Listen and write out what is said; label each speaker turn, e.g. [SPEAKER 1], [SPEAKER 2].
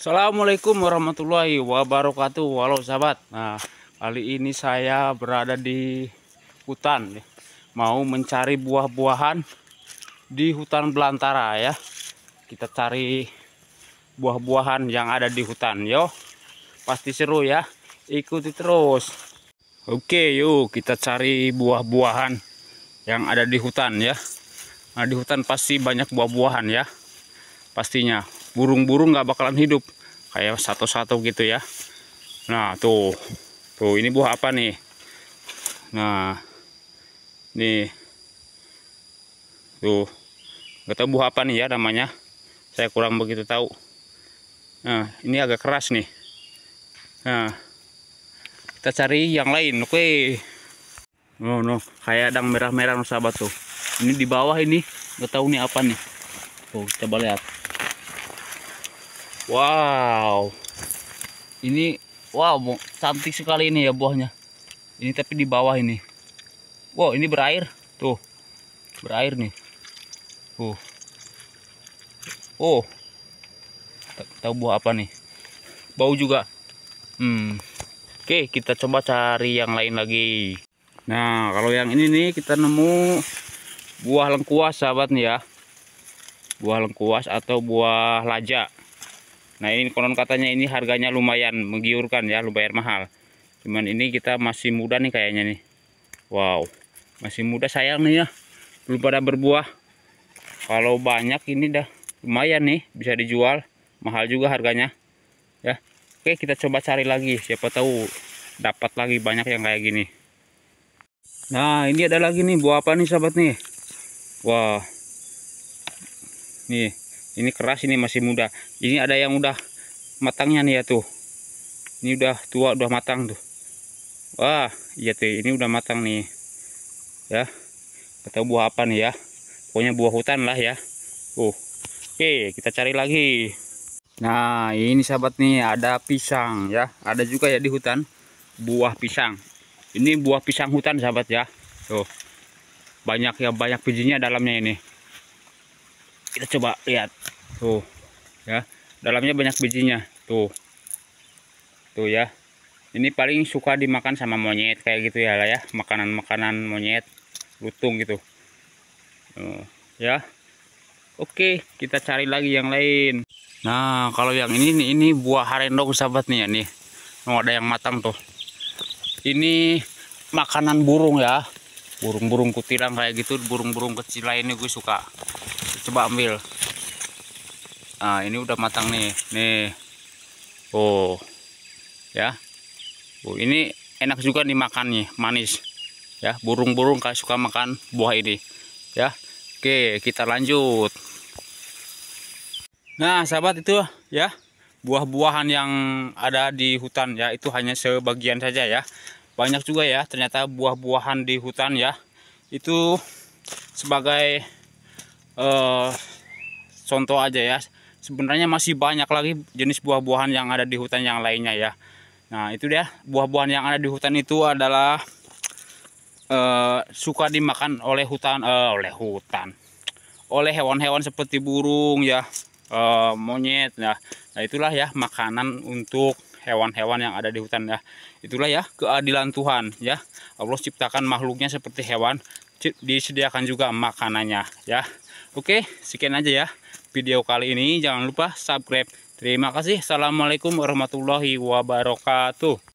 [SPEAKER 1] Assalamualaikum warahmatullahi wabarakatuh Walau sahabat Nah kali ini saya berada di hutan Mau mencari buah-buahan Di hutan belantara ya Kita cari buah-buahan yang ada di hutan Yo Pasti seru ya Ikuti terus Oke yuk kita cari buah-buahan Yang ada di hutan ya Nah di hutan pasti banyak buah-buahan ya Pastinya burung-burung nggak bakalan hidup kayak satu-satu gitu ya nah tuh tuh ini buah apa nih nah nih tuh nggak tahu buah apa nih ya namanya saya kurang begitu tahu nah ini agak keras nih nah kita cari yang lain oke okay. no no kayak ada merah-merah sahabat tuh ini di bawah ini nggak tahu nih apa nih tuh coba lihat Wow. Ini wow, cantik sekali ini ya buahnya. Ini tapi di bawah ini. Wow, ini berair. Tuh. Berair nih. Uh, Oh. Tahu buah apa nih? Bau juga. Hmm. Oke, kita coba cari yang lain lagi. Nah, kalau yang ini nih kita nemu buah lengkuas sahabat nih ya. Buah lengkuas atau buah lajak Nah ini konon katanya ini harganya lumayan menggiurkan ya, lumayan mahal. Cuman ini kita masih muda nih kayaknya nih. Wow, masih muda sayang nih ya, belum pada berbuah. Kalau banyak ini dah lumayan nih, bisa dijual. Mahal juga harganya. Ya, oke kita coba cari lagi. Siapa tahu dapat lagi banyak yang kayak gini. Nah ini ada lagi nih buah apa nih sahabat nih. Wah, wow. nih ini keras ini masih muda ini ada yang udah matangnya nih ya tuh ini udah tua udah matang tuh wah iya tuh ini udah matang nih ya atau buah apa nih ya pokoknya buah hutan lah ya oh oke kita cari lagi nah ini sahabat nih ada pisang ya ada juga ya di hutan buah pisang ini buah pisang hutan sahabat ya tuh banyak ya banyak bijinya dalamnya ini kita coba lihat tuh ya dalamnya banyak bijinya tuh tuh ya ini paling suka dimakan sama monyet kayak gitu ya lah ya makanan-makanan monyet lutung gitu tuh, ya Oke kita cari lagi yang lain Nah kalau yang ini nih, ini buah harendong sahabat nih ya nih oh, ada yang matang tuh ini makanan burung ya burung-burung kutilang kayak gitu burung-burung kecil lainnya gue suka coba ambil nah ini udah matang nih nih oh ya oh ini enak juga dimakannya manis ya burung-burung kayak suka makan buah ini ya oke kita lanjut nah sahabat itu ya buah-buahan yang ada di hutan ya itu hanya sebagian saja ya banyak juga ya ternyata buah-buahan di hutan ya itu sebagai Eh, contoh aja ya sebenarnya masih banyak lagi jenis buah-buahan yang ada di hutan yang lainnya ya nah itu dia buah-buahan yang ada di hutan itu adalah eh, suka dimakan oleh hutan eh, oleh hutan oleh hewan-hewan seperti burung ya monyet ya nah itulah ya makanan untuk hewan-hewan yang ada di hutan ya itulah ya keadilan Tuhan ya Allah ciptakan makhluknya seperti hewan disediakan juga makanannya ya Oke, sekian aja ya video kali ini. Jangan lupa subscribe. Terima kasih. Assalamualaikum warahmatullahi wabarakatuh.